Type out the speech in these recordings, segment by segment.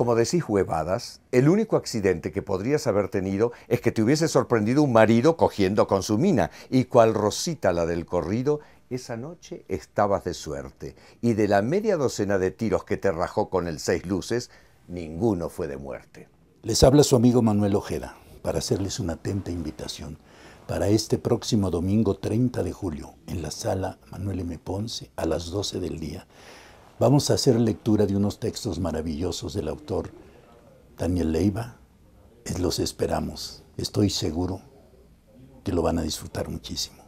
Como decís huevadas, el único accidente que podrías haber tenido es que te hubiese sorprendido un marido cogiendo con su mina, y cual Rosita la del corrido, esa noche estabas de suerte, y de la media docena de tiros que te rajó con el seis luces, ninguno fue de muerte. Les habla su amigo Manuel Ojeda para hacerles una atenta invitación para este próximo domingo 30 de julio en la sala Manuel M. Ponce a las 12 del día Vamos a hacer lectura de unos textos maravillosos del autor Daniel Leiva. Los esperamos. Estoy seguro que lo van a disfrutar muchísimo.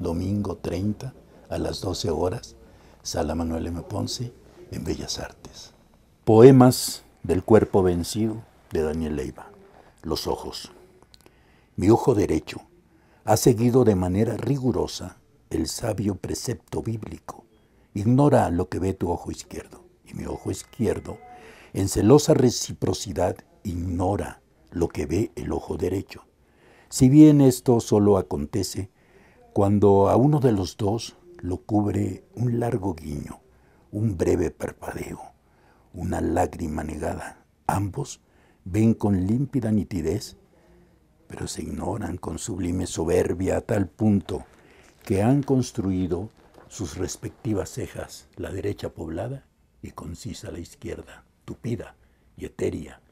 Domingo 30 a las 12 horas, Sala Manuel M. Ponce en Bellas Artes. Poemas del cuerpo vencido de Daniel Leiva. Los ojos. Mi ojo derecho ha seguido de manera rigurosa el sabio precepto bíblico Ignora lo que ve tu ojo izquierdo. Y mi ojo izquierdo, en celosa reciprocidad, ignora lo que ve el ojo derecho. Si bien esto solo acontece cuando a uno de los dos lo cubre un largo guiño, un breve parpadeo, una lágrima negada, ambos ven con límpida nitidez, pero se ignoran con sublime soberbia a tal punto que han construido sus respectivas cejas, la derecha poblada y concisa la izquierda, tupida y etérea,